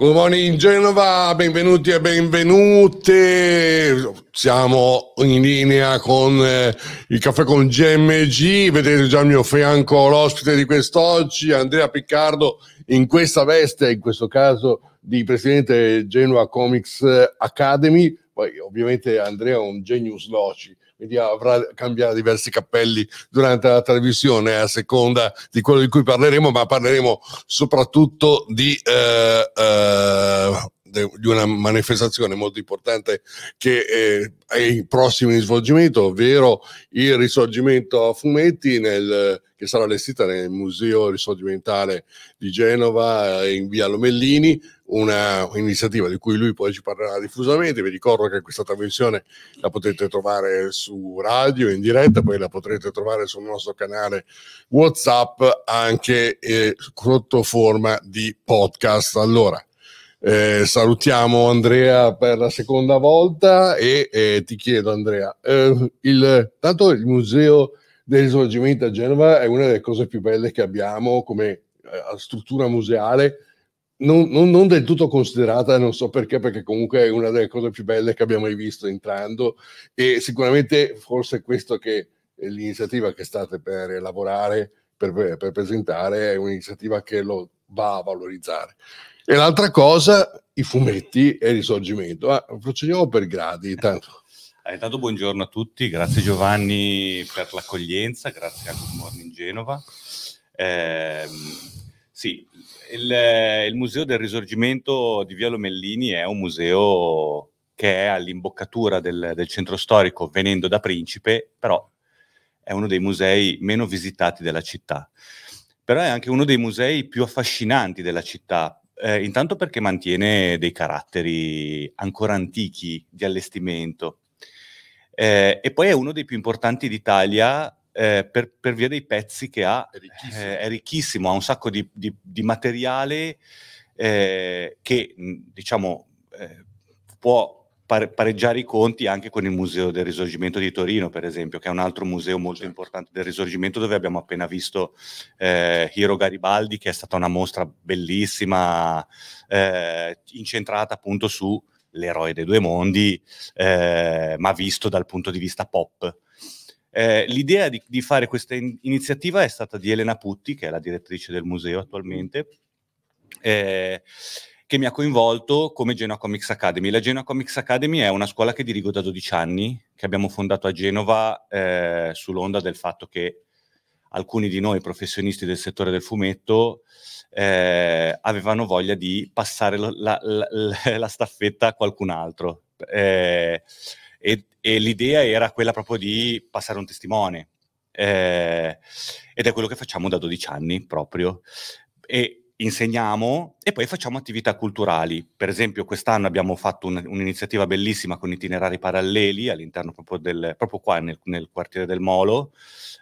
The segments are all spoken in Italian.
Good morning Genova, benvenuti e benvenute. Siamo in linea con eh, il caffè con GMG. Vedete già al mio fianco l'ospite di quest'oggi, Andrea Piccardo, in questa veste, in questo caso di presidente Genova Comics eh, Academy. Poi ovviamente Andrea è un genius loci quindi avrà cambiato diversi cappelli durante la televisione a seconda di quello di cui parleremo, ma parleremo soprattutto di eh, eh, di una manifestazione molto importante che eh, è in prossimo svolgimento, ovvero il risorgimento a fumetti nel, che sarà allestita nel Museo Risorgimentale di Genova eh, in via Lomellini, un'iniziativa di cui lui poi ci parlerà diffusamente. Vi ricordo che questa trasmissione la potete trovare su radio in diretta, poi la potrete trovare sul nostro canale WhatsApp anche eh, sotto forma di podcast. Allora, eh, salutiamo Andrea per la seconda volta e eh, ti chiedo Andrea, eh, il, tanto il museo del risorgimento a Genova è una delle cose più belle che abbiamo come eh, struttura museale, non, non, non, del tutto considerata, non so perché, perché comunque è una delle cose più belle che abbiamo mai visto entrando e sicuramente forse questo che l'iniziativa che state per elaborare, per, per presentare, è un'iniziativa che lo va a valorizzare. E l'altra cosa, i fumetti e il risorgimento. Ah, procediamo per gradi. Intanto. Eh, intanto buongiorno a tutti, grazie Giovanni per l'accoglienza, grazie a Good Morning Genova. Eh, sì, il, il, Museo del Risorgimento di Via Lomellini è un museo che è all'imboccatura del, del centro storico venendo da Principe, però è uno dei musei meno visitati della città. Però è anche uno dei musei più affascinanti della città eh, intanto perché mantiene dei caratteri ancora antichi di allestimento eh, e poi è uno dei più importanti d'Italia eh, per, per, via dei pezzi che ha, è ricchissimo, eh, è ricchissimo ha un sacco di, di, di materiale eh, che diciamo eh, può pareggiare i conti anche con il Museo del Risorgimento di Torino, per esempio, che è un altro museo molto certo. importante del Risorgimento dove abbiamo appena visto eh, Hiro Garibaldi, che è stata una mostra bellissima, eh, incentrata appunto sull'eroe dei due mondi, eh, ma visto dal punto di vista pop. Eh, l'idea di, di fare questa in- iniziativa è stata di Elena Putti, che è la direttrice del museo attualmente, eh, che mi ha coinvolto come Genoa Comics Academy. La Genoa Comics Academy è una scuola che dirigo da 12 anni, che abbiamo fondato a Genova eh, sull'onda del fatto che alcuni di noi professionisti del settore del fumetto eh, avevano voglia di passare la, la, la, staffetta a qualcun altro. Eh, e, e, l'idea era quella proprio di passare un testimone. Eh, ed è quello che facciamo da 12 anni proprio. E, insegniamo e poi facciamo attività culturali. Per esempio, quest'anno abbiamo fatto un, un'iniziativa bellissima con itinerari paralleli all'interno proprio, del, proprio qua nel, nel, quartiere del Molo,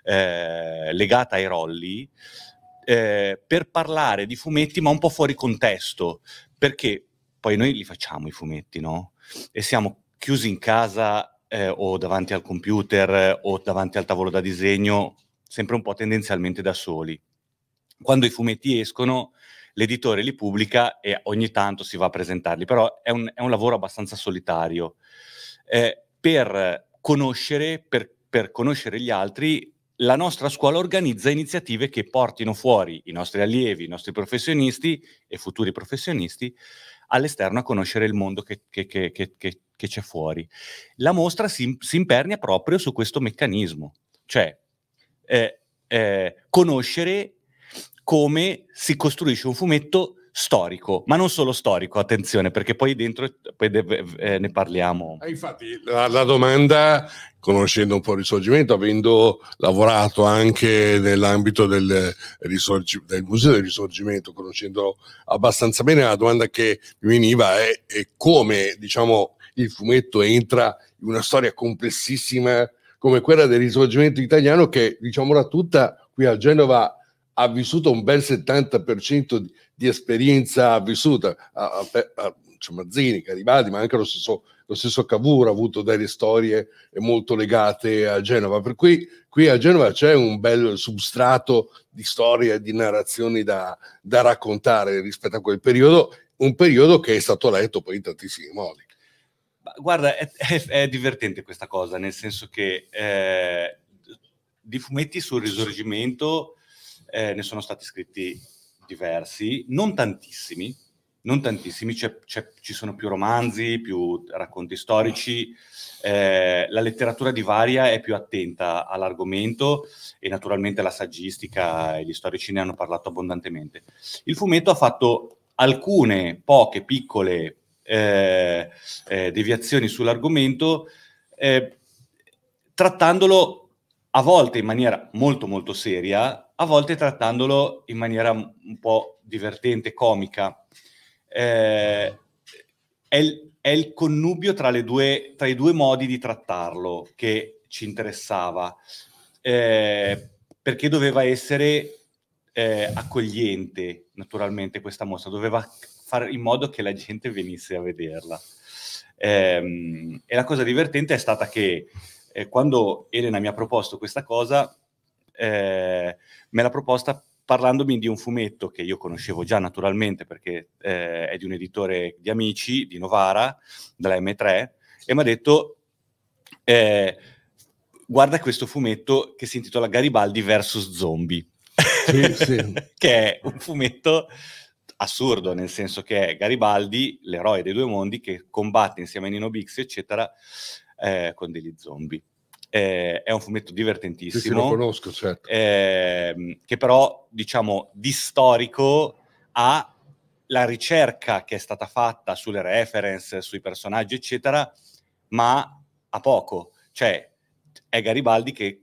eh, legata ai rolli, eh, per parlare di fumetti ma un po' fuori contesto, perché poi noi li facciamo i fumetti, no? E siamo chiusi in casa eh, o davanti al computer o davanti al tavolo da disegno, sempre un po' tendenzialmente da soli quando i fumetti escono l'editore li pubblica e ogni tanto si va a presentarli, però è un, è un lavoro abbastanza solitario. Eh, per, conoscere, per, per conoscere gli altri, la nostra scuola organizza iniziative che portino fuori i nostri allievi, i nostri professionisti e futuri professionisti all'esterno a conoscere il mondo che, che, che, che c'è fuori. La mostra si, si, impernia proprio su questo meccanismo, cioè eh, eh, conoscere come si costruisce un fumetto storico, ma non solo storico, attenzione, perché poi dentro poi deve, eh, ne parliamo. Eh, infatti la, la, domanda, conoscendo un po' il risorgimento, avendo lavorato anche nell'ambito del, del Museo del Risorgimento, conoscendolo abbastanza bene, la domanda che mi veniva è, è come diciamo, il fumetto entra in una storia complessissima come quella del risorgimento italiano che, diciamola tutta, qui a Genova ha vissuto un bel 70% di, di esperienza vissuta. A, a, a, cioè Mazzini, Garibaldi, ma anche lo stesso, lo stesso Cavour ha avuto delle storie molto legate a Genova. Per cui qui a Genova c'è un bel substrato di storie e di narrazioni da, da raccontare rispetto a quel periodo, un periodo che è stato letto poi in tantissimi modi. Guarda, è, è, è, divertente questa cosa, nel senso che eh, di fumetti sul risorgimento eh, ne sono stati scritti diversi, non tantissimi, non tantissimi, c'è, c'è, ci sono più romanzi, più racconti storici, eh, la letteratura di Varia è più attenta all'argomento e naturalmente la saggistica e gli storici ne hanno parlato abbondantemente. Il fumetto ha fatto alcune poche piccole eh, eh, deviazioni sull'argomento, eh, trattandolo a volte in maniera molto molto seria, a volte trattandolo in maniera un po' divertente, comica. Eh, è, il, è, il, connubio tra, due, tra, i due modi di trattarlo che ci interessava, eh, perché doveva essere eh, accogliente, naturalmente, questa mostra, doveva fare in modo che la gente venisse a vederla. Ehm, e la cosa divertente è stata che eh, quando Elena mi ha proposto questa cosa, eh, me l'ha proposta parlandomi di un fumetto che io conoscevo già naturalmente perché eh, è di un editore di amici di Novara, della M3, e mi ha detto eh, guarda questo fumetto che si intitola Garibaldi vs. Zombie, sì, sì. che è un fumetto assurdo, nel senso che è Garibaldi, l'eroe dei due mondi, che combatte insieme a Nino Bix, eccetera, eh, con degli zombie. Eh, è un fumetto divertentissimo. Sì, sì, lo conosco, certo. Ehm, che però, diciamo, di storico ha la ricerca che è stata fatta sulle reference, sui personaggi, eccetera, ma a poco. Cioè, è Garibaldi che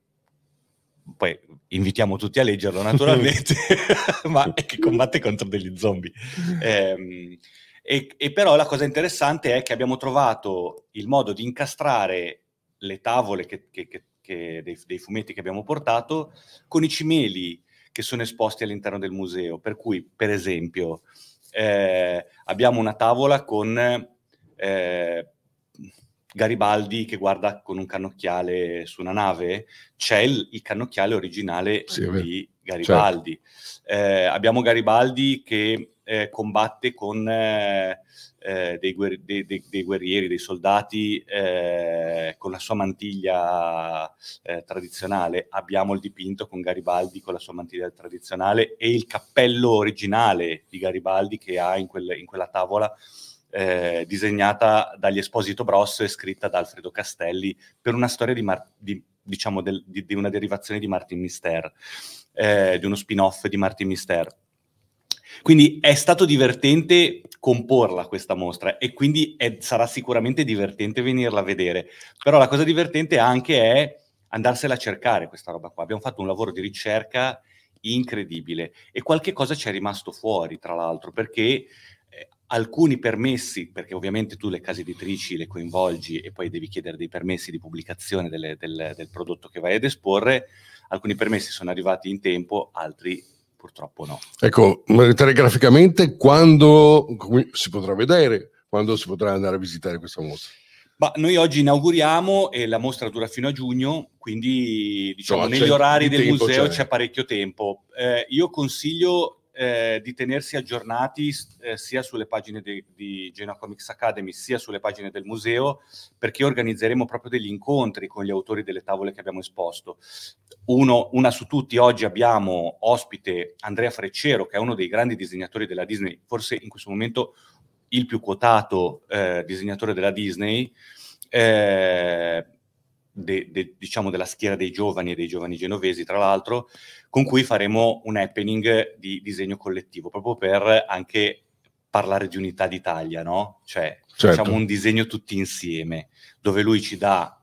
poi invitiamo tutti a leggerlo naturalmente, ma è che combatte contro degli zombie. Ehm, e, e però la cosa interessante è che abbiamo trovato il modo di incastrare le tavole che, che, che, dei, dei, fumetti che abbiamo portato con i cimeli che sono esposti all'interno del museo. Per cui, per esempio, eh, abbiamo una tavola con eh, Garibaldi che guarda con un cannocchiale su una nave, c'è il, il cannocchiale originale sì, di certo. Garibaldi. Certo. Eh, abbiamo Garibaldi che eh, combatte con eh, eh, dei, guer- dei, dei, dei, guerrieri, dei soldati eh, con la sua mantiglia eh, tradizionale. Abbiamo il dipinto con Garibaldi con la sua mantiglia tradizionale e il cappello originale di Garibaldi che ha in, quel, in quella tavola. Eh, disegnata dagli Esposito Brosso e scritta da Alfredo Castelli per una storia di, Mar- di, diciamo del, di, di una derivazione di Martin Mister, eh, di uno spin-off di Martin Mister. Quindi è stato divertente comporla questa mostra e quindi è, sarà sicuramente divertente venirla a vedere. Però la cosa divertente anche è andarsela a cercare questa roba qua. Abbiamo fatto un lavoro di ricerca incredibile e qualche cosa ci è rimasto fuori, tra l'altro, perché eh, alcuni permessi, perché ovviamente tu le case editrici le coinvolgi e poi devi chiedere dei permessi di pubblicazione delle, del, del, prodotto che vai ad esporre, alcuni permessi sono arrivati in tempo, altri purtroppo no. Ecco, telegraficamente quando si potrà vedere, quando si potrà andare a visitare questa mostra? Ma noi oggi inauguriamo e la mostra dura fino a giugno, quindi diciamo, negli orari del museo c'è. c'è parecchio tempo. Eh, io consiglio eh, di tenersi aggiornati eh, sia sulle pagine de- di Genoa Comics Academy sia sulle pagine del museo perché organizzeremo proprio degli incontri con gli autori delle tavole che abbiamo esposto. Uno, una su tutti, oggi abbiamo ospite Andrea Freccero che è uno dei grandi disegnatori della Disney, forse in questo momento il più quotato eh, disegnatore della Disney. Eh, de, de, diciamo della schiera dei giovani e dei giovani genovesi, tra l'altro, con cui faremo un happening di disegno collettivo, proprio per anche parlare di unità d'Italia, no? Cioè, certo. facciamo un disegno tutti insieme, dove lui ci dà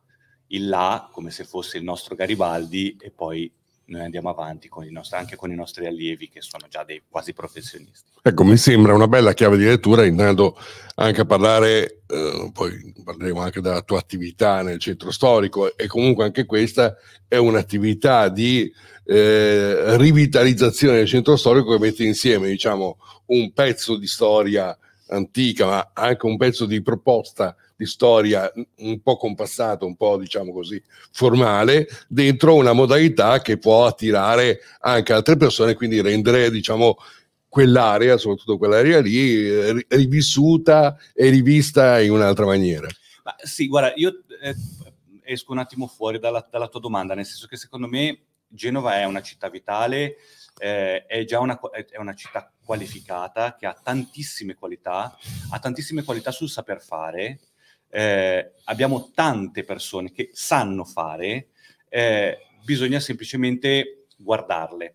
il là, come se fosse il nostro Garibaldi, e poi noi andiamo avanti con nostri, anche con i nostri allievi che sono già dei quasi professionisti. Ecco, mi sembra una bella chiave di lettura, intanto anche a parlare, eh, poi parleremo anche della tua attività nel centro storico e comunque anche questa è un'attività di eh, rivitalizzazione del centro storico che mette insieme diciamo, un pezzo di storia antica ma anche un pezzo di proposta di storia un po' compassato, un po' diciamo così formale, dentro una modalità che può attirare anche altre persone, quindi rendere diciamo quell'area, soprattutto quell'area lì, eh, rivissuta e rivista in un'altra maniera. Ma sì, guarda, io eh, esco un attimo fuori dalla, dalla, tua domanda, nel senso che secondo me Genova è una città vitale, eh, è già una, è una, città qualificata, che ha tantissime qualità, ha tantissime qualità sul saper fare, eh, abbiamo tante persone che sanno fare, eh, bisogna semplicemente guardarle,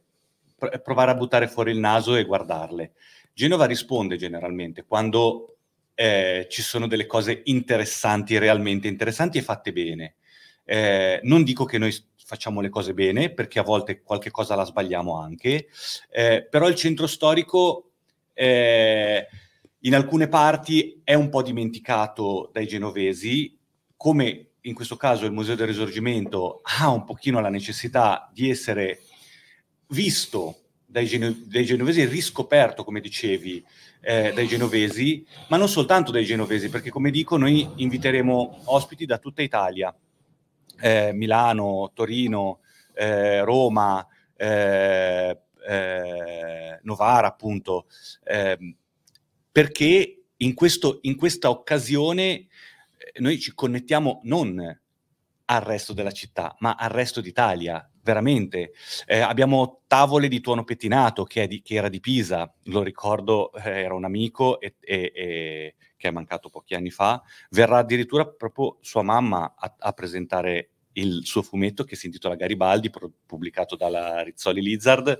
pr- provare a buttare fuori il naso e guardarle. Genova risponde generalmente quando eh, ci sono delle cose interessanti, realmente interessanti e fatte bene. Eh, non dico che noi facciamo le cose bene, perché a volte qualche cosa la sbagliamo anche, eh, però il centro storico eh, in alcune parti è un po' dimenticato dai genovesi, come in questo caso il Museo del Risorgimento ha un pochino la necessità di essere visto dai, geno- dai genovesi, riscoperto, come dicevi, eh, dai genovesi, ma non soltanto dai genovesi, perché come dico noi inviteremo ospiti da tutta Italia, eh, Milano, Torino, eh, Roma, eh, eh, Novara appunto ehm, perché in, questo, in questa occasione eh, noi ci connettiamo non al resto della città, ma al resto d'Italia, veramente. Eh, abbiamo Tavole di Tuono Pettinato, che, di, che, era di Pisa, lo ricordo, eh, era un amico e, e, e, che è mancato pochi anni fa. Verrà addirittura proprio sua mamma a, a presentare il suo fumetto che si intitola Garibaldi, pubblicato dalla Rizzoli Lizard,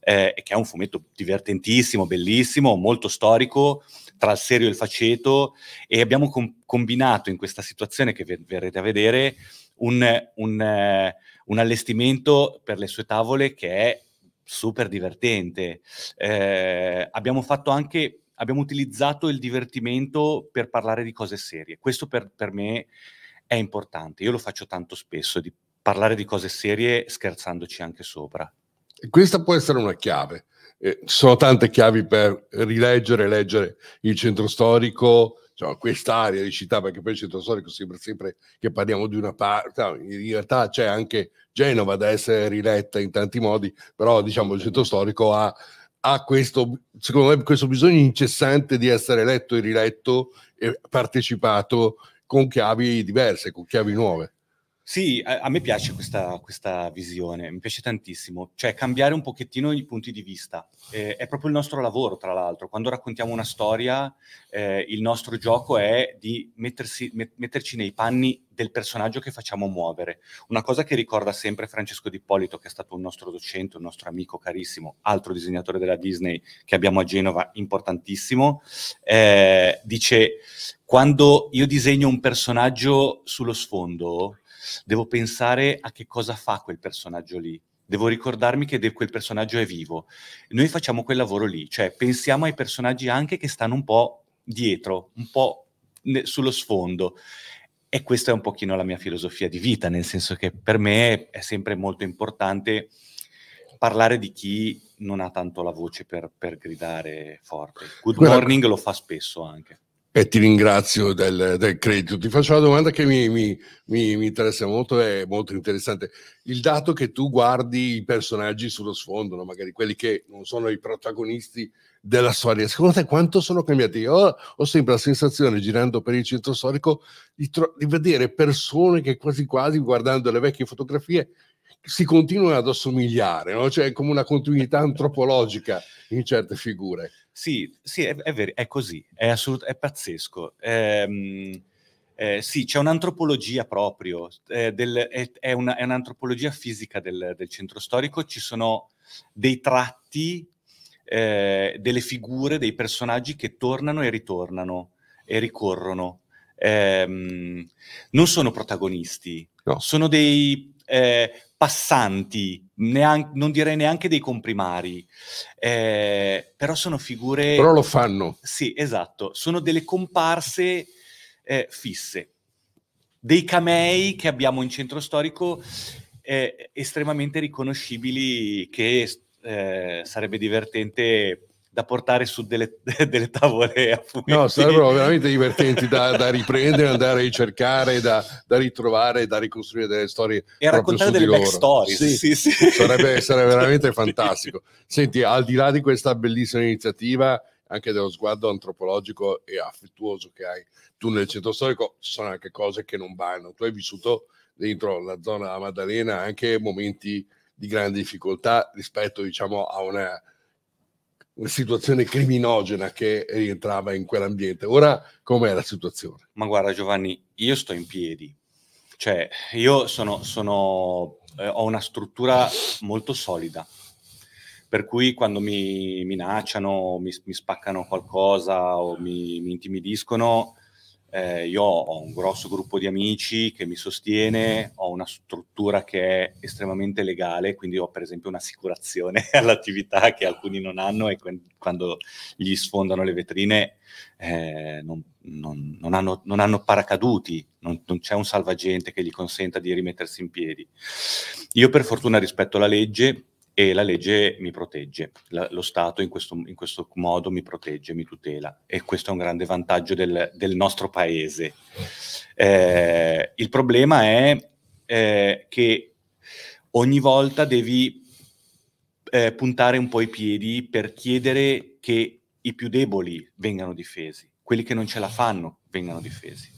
eh, che è un fumetto divertentissimo, bellissimo, molto storico, tra il serio e il faceto, e abbiamo com- combinato in questa situazione che ver- verrete a vedere un, un, eh, un allestimento per le sue tavole che è super divertente. Eh, abbiamo fatto anche, abbiamo utilizzato il divertimento per parlare di cose serie. Questo per, per me è importante. Io lo faccio tanto spesso, di parlare di cose serie scherzandoci anche sopra. Questa può essere una chiave. Eh, sono tante chiavi per rileggere, leggere il centro storico, cioè quest'area di città, perché poi il centro storico sembra sempre che parliamo di una parte, in realtà c'è anche Genova da essere riletta in tanti modi, però diciamo il centro storico ha, ha questo, secondo me, questo bisogno incessante di essere letto e riletto e partecipato con chiavi diverse, con chiavi nuove. Sì, a, me piace questa, questa, visione, mi piace tantissimo, cioè cambiare un pochettino i punti di vista. Eh, è proprio il nostro lavoro, tra l'altro, quando raccontiamo una storia, eh, il nostro gioco è di mettersi, met- metterci nei panni del personaggio che facciamo muovere. Una cosa che ricorda sempre Francesco D'Ippolito, che è stato un nostro docente, un nostro amico carissimo, altro disegnatore della Disney che abbiamo a Genova, importantissimo, eh, dice, quando io disegno un personaggio sullo sfondo, devo pensare a che cosa fa quel personaggio lì devo ricordarmi che quel personaggio è vivo. Noi facciamo quel lavoro lì, cioè pensiamo ai personaggi anche che stanno un po' dietro, un po' sullo sfondo. E questa è un pochino la mia filosofia di vita, nel senso che per me è sempre molto importante parlare di chi non ha tanto la voce per, per gridare forte. Good Morning lo fa spesso anche. E ti ringrazio del, del credito. Ti faccio una domanda che mi, mi, mi, mi, interessa molto, è molto interessante. Il dato che tu guardi i personaggi sullo sfondo, no? magari quelli che non sono i protagonisti della storia. Secondo te quanto sono cambiati? Io ho sempre la sensazione, girando per il centro storico, di, tro- di vedere persone che quasi quasi, guardando le vecchie fotografie, si continuano ad assomigliare, no? cioè come una continuità antropologica in certe figure. Sì, sì è, è, vero, è così, è, assolut- è pazzesco. Ehm, eh, sì, c'è un'antropologia proprio, eh, del, è, è, una, è, un'antropologia fisica del, del centro storico, ci sono dei tratti eh, delle figure, dei personaggi che tornano e ritornano e ricorrono. Eh, non sono protagonisti, no. sono dei eh, passanti, neanche, non direi neanche dei comprimari, eh, però sono figure... Però lo fanno. Sì, esatto, sono delle comparse eh, fisse, dei camei che abbiamo in centro storico eh, estremamente riconoscibili che eh, sarebbe divertente da portare su delle, delle tavole a fumetti. No, sarebbero veramente divertenti da, da riprendere, andare a ricercare, da, da, ritrovare, da ricostruire delle storie. E raccontare delle backstory. Sì, sì, sì. Sarebbe, sarebbe veramente fantastico. Senti, al di là di questa bellissima iniziativa, anche dello sguardo antropologico e affettuoso che hai tu nel centro storico, ci sono anche cose che non vanno. Tu hai vissuto dentro la zona Maddalena anche momenti di grande difficoltà rispetto diciamo, a una, una situazione criminogena che rientrava in quell'ambiente. Ora com'è la situazione? Ma guarda Giovanni, io sto in piedi, cioè io sono, sono, eh, ho una struttura molto solida, per cui quando mi minacciano, mi, mi spaccano qualcosa o mi, mi intimidiscono, eh, io ho un grosso gruppo di amici che mi sostiene, ho una struttura che è estremamente legale, quindi ho per esempio un'assicurazione all'attività che alcuni non hanno e quando gli sfondano le vetrine eh, non, non, non, hanno, non, hanno, paracaduti, non, c'è un salvagente che gli consenta di rimettersi in piedi. Io per fortuna rispetto la legge e la legge mi protegge, la, lo Stato in questo, in questo, modo mi protegge, mi tutela e questo è un grande vantaggio del, del nostro paese. Eh, il problema è eh, che ogni volta devi eh, puntare un po' i piedi per chiedere che i più deboli vengano difesi, quelli che non ce la fanno vengano difesi.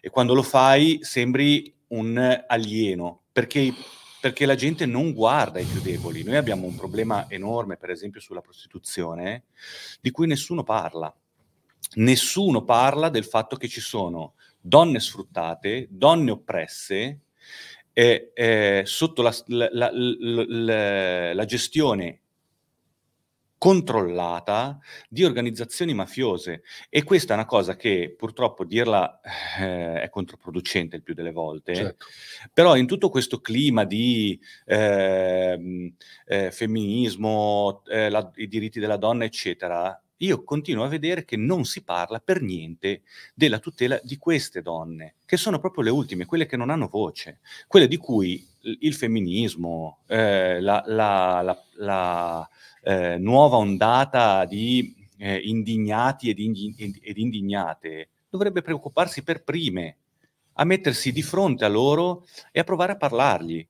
E quando lo fai sembri un alieno, perché perché la gente non guarda i più deboli. Noi abbiamo un problema enorme, per esempio, sulla prostituzione, di cui nessuno parla. Nessuno parla del fatto che ci sono donne sfruttate, donne oppresse, eh, eh, sotto la, la, la, la gestione controllata di organizzazioni mafiose e questa è una cosa che purtroppo dirla eh, è controproducente il più delle volte, certo. però in tutto questo clima di eh, eh, femminismo, eh, la, i diritti della donna eccetera, io continuo a vedere che non si parla per niente della tutela di queste donne, che sono proprio le ultime, quelle che non hanno voce, quelle di cui il femminismo, eh, la, la, la, la eh, nuova ondata di eh, indignati ed, ing- ed indignate dovrebbe preoccuparsi per prime, a mettersi di fronte a loro e a provare a parlargli.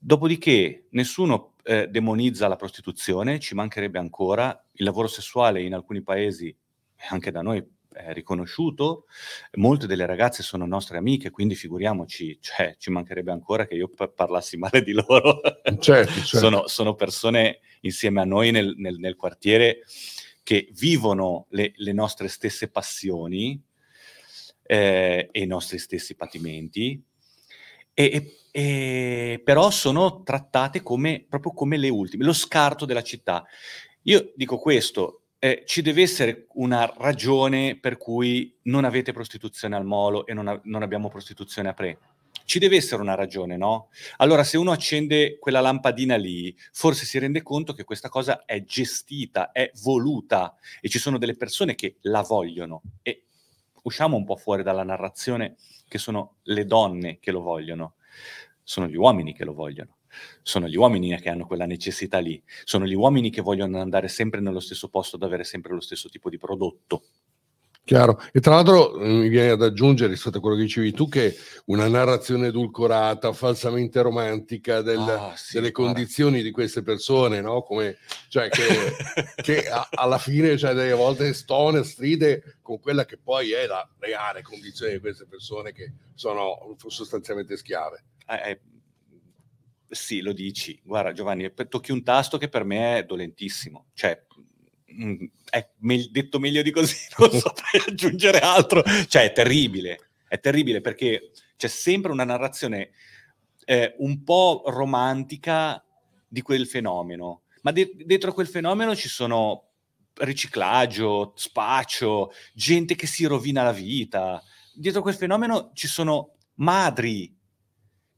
Dopodiché nessuno eh, demonizza la prostituzione, ci mancherebbe ancora, il lavoro sessuale in alcuni paesi, anche da noi, è riconosciuto, molte delle ragazze sono nostre amiche, quindi figuriamoci, cioè, ci mancherebbe ancora che io parlassi male di loro. Certo, certo. Sono, sono, persone insieme a noi nel, nel, nel quartiere che vivono le, le nostre stesse passioni eh, e i nostri stessi patimenti, e, e, però sono trattate come, proprio come le ultime, lo scarto della città. Io dico questo, eh, ci deve essere una ragione per cui non avete prostituzione al molo e non, a, non abbiamo prostituzione a pre. Ci deve essere una ragione, no? Allora, se uno accende quella lampadina lì, forse si rende conto che questa cosa è gestita, è voluta e ci sono delle persone che la vogliono e usciamo un po' fuori dalla narrazione che sono le donne che lo vogliono, sono gli uomini che lo vogliono. Sono gli uomini che hanno quella necessità lì, sono gli uomini che vogliono andare sempre nello stesso posto ad avere sempre lo stesso tipo di prodotto Chiaro. E tra l'altro mm, mi viene ad aggiungere, rispetto a quello che dicevi tu, che una narrazione edulcorata, falsamente romantica del, ah, sì, delle guarda. condizioni di queste persone, no? Come, cioè, che, che a, alla fine, cioè, delle volte stone, stride con quella che poi è la reale condizione di queste persone che sono sostanzialmente schiave. Eh, eh, sì, lo dici. Guarda Giovanni, tocchi un tasto che per me è dolentissimo. Cioè, Mm, eh, detto meglio di così, non saprei aggiungere altro. Cioè, è terribile, è terribile perché c'è sempre una narrazione eh, un po' romantica di quel fenomeno, ma de- dentro a quel fenomeno ci sono riciclaggio, spaccio, gente che si rovina la vita. Dietro a quel fenomeno ci sono madri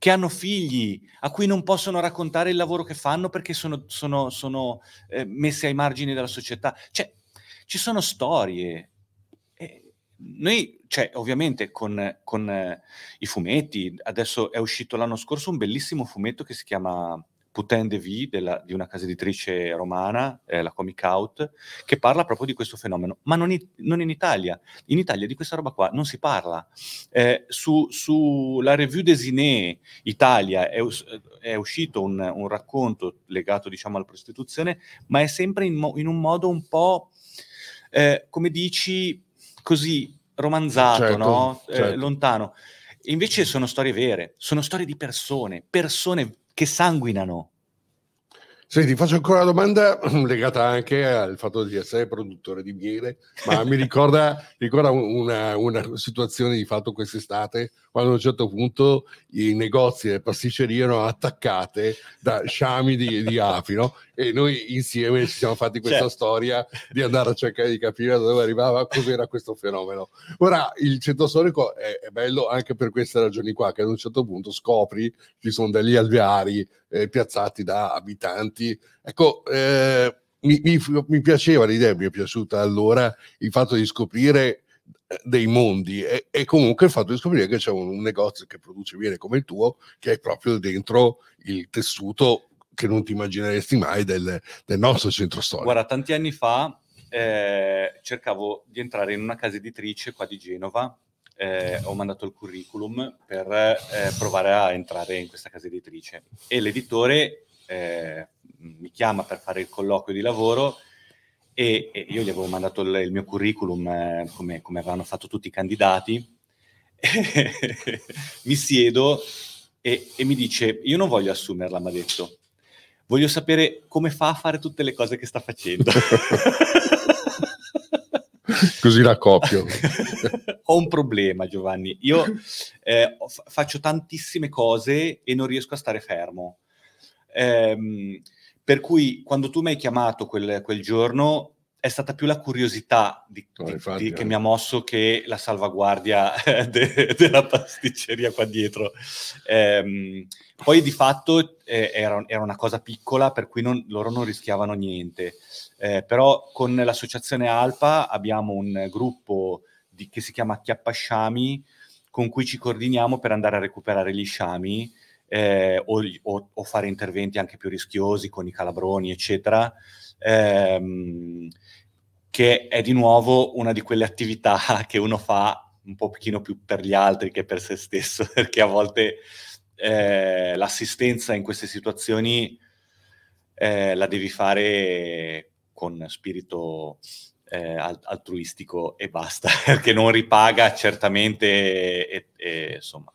che hanno figli, a cui non possono raccontare il lavoro che fanno perché sono, sono, sono eh, messi ai margini della società. Cioè, ci sono storie. E noi, cioè, ovviamente, con, con eh, i fumetti, adesso è uscito l'anno scorso un bellissimo fumetto che si chiama Putain de Vie della, di una casa editrice romana, eh, la Comic Out, che parla proprio di questo fenomeno, ma non, i, non, in Italia. In Italia di questa roba qua non si parla. Eh, Sulla su review Desinè Italia è, è uscito un, un, racconto legato diciamo alla prostituzione, ma è sempre in, mo, in un modo un po', eh, come dici, così romanzato, certo, no? Eh, certo. lontano. Invece sono storie vere, sono storie di persone, persone che sanguinano. Senti, faccio ancora una domanda legata anche al fatto di essere produttore di miele, ma mi ricorda, ricorda una, una, situazione di fatto quest'estate, quando a un certo punto i negozi e le pasticcerie erano attaccate da sciami di, di api, no? e noi insieme ci siamo fatti questa certo. storia di andare a cercare di capire da dove arrivava, cos'era questo fenomeno. Ora, il centro storico è, è, bello anche per queste ragioni qua, che ad un certo punto scopri ci sono degli alveari eh, piazzati da abitanti. Ecco, eh, mi, mi, mi piaceva l'idea, mi è piaciuta allora il fatto di scoprire eh, dei mondi e, e, comunque il fatto di scoprire che c'è un, un, negozio che produce bene come il tuo che è proprio dentro il tessuto che non ti immagineresti mai del, del nostro centro storico. Guarda, tanti anni fa eh, cercavo di entrare in una casa editrice qua di Genova. Eh, ho mandato il curriculum per eh, provare a entrare in questa casa editrice e l'editore eh, mi chiama per fare il colloquio di lavoro e, e io gli avevo mandato il, il mio curriculum eh, come, come avevano fatto tutti i candidati. mi siedo e, e mi dice: Io non voglio assumerla, mi ha detto Voglio sapere come fa a fare tutte le cose che sta facendo. Così la copio. ho un problema, Giovanni. Io eh, faccio tantissime cose e non riesco a stare fermo. Ehm, per cui quando tu mi hai chiamato quel, quel giorno è stata più la curiosità di, no, di, infatti, di, che eh. mi ha mosso che la salvaguardia de, della pasticceria qua dietro. Ehm, poi di fatto eh, era, era, una cosa piccola per cui non, loro non rischiavano niente, eh, però con l'associazione Alpa abbiamo un gruppo di, che si chiama Chiappasciami con cui ci coordiniamo per andare a recuperare gli sciami eh, o, o, o fare interventi anche più rischiosi con i calabroni, eccetera ehm, che è di nuovo una di quelle attività che uno fa un po' pochino più per gli altri che per se stesso, perché a volte eh, l'assistenza in queste situazioni eh, la devi fare con spirito eh, altruistico e basta, perché non ripaga certamente e, e, insomma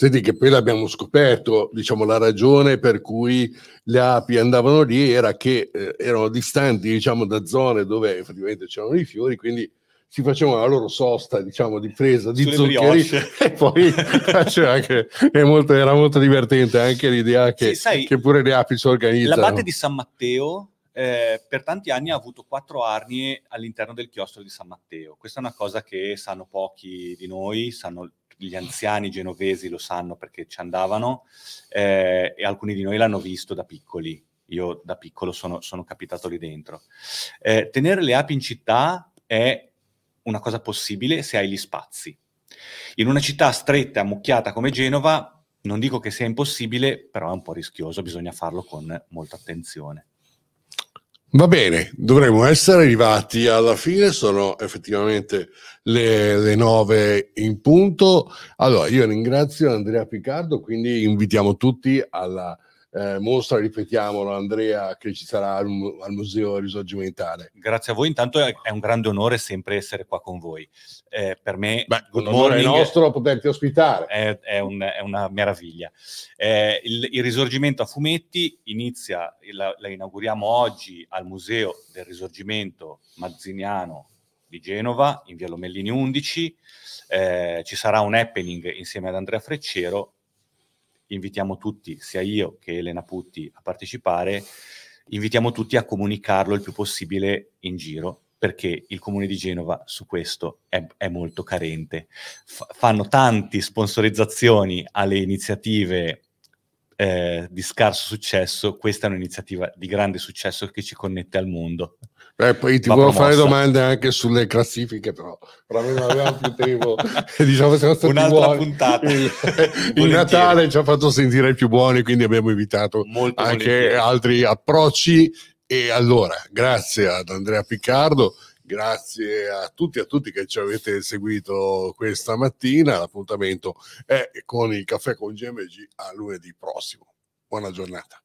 Senti che poi l'abbiamo scoperto, diciamo, la ragione per cui le api andavano lì era che eh, erano distanti, diciamo, da zone dove effettivamente c'erano i fiori, quindi si facevano la loro sosta, diciamo, di presa di Sulle zuccheri brioche. e poi anche, molto, era molto divertente anche l'idea che, sì, sai, che pure le api si organizzano. L'abate di San Matteo eh, per tanti anni ha avuto quattro arnie all'interno del chiostro di San Matteo. Questa è una cosa che sanno pochi di noi, sanno gli anziani genovesi lo sanno perché ci andavano eh, e alcuni di noi l'hanno visto da piccoli. Io da piccolo sono, sono capitato lì dentro. Eh, tenere le api in città è una cosa possibile se hai gli spazi. In una città stretta, e ammucchiata come Genova, non dico che sia impossibile, però è un po' rischioso, bisogna farlo con molta attenzione. Va bene, dovremmo essere arrivati alla fine, sono effettivamente le, le, nove in punto. Allora, io ringrazio Andrea Piccardo, quindi invitiamo tutti alla eh, mostra, ripetiamolo Andrea, che ci sarà al, al Museo Risorgimentale. Grazie a voi, intanto è, è, un grande onore sempre essere qua con voi. Eh, per me Beh, good morning, è nostro poterti ospitare. È, è, un, è una meraviglia. Eh, il, il, Risorgimento a fumetti inizia, la, la inauguriamo oggi al Museo del Risorgimento Mazziniano di Genova, in via Lomellini 11. Eh, ci sarà un happening insieme ad Andrea Freccero invitiamo tutti, sia io che Elena Putti, a partecipare, invitiamo tutti a comunicarlo il più possibile in giro perché il comune di Genova su questo è, è molto carente. F- fanno tante sponsorizzazioni alle iniziative eh, di scarso successo, questa è un'iniziativa di grande successo che ci connette al mondo. Beh, poi ti volevo fare domande anche sulle classifiche, però veramente non avevamo più tempo. diciamo, siamo stati Un'altra buoni. puntata. Il, il Natale ci ha fatto sentire più buoni, quindi abbiamo evitato Molto anche volentieri. altri approcci. E allora, grazie ad Andrea Piccardo grazie a tutti e a tutti che ci avete seguito questa mattina. L'appuntamento è con il caffè con GMG a lunedì prossimo. Buona giornata.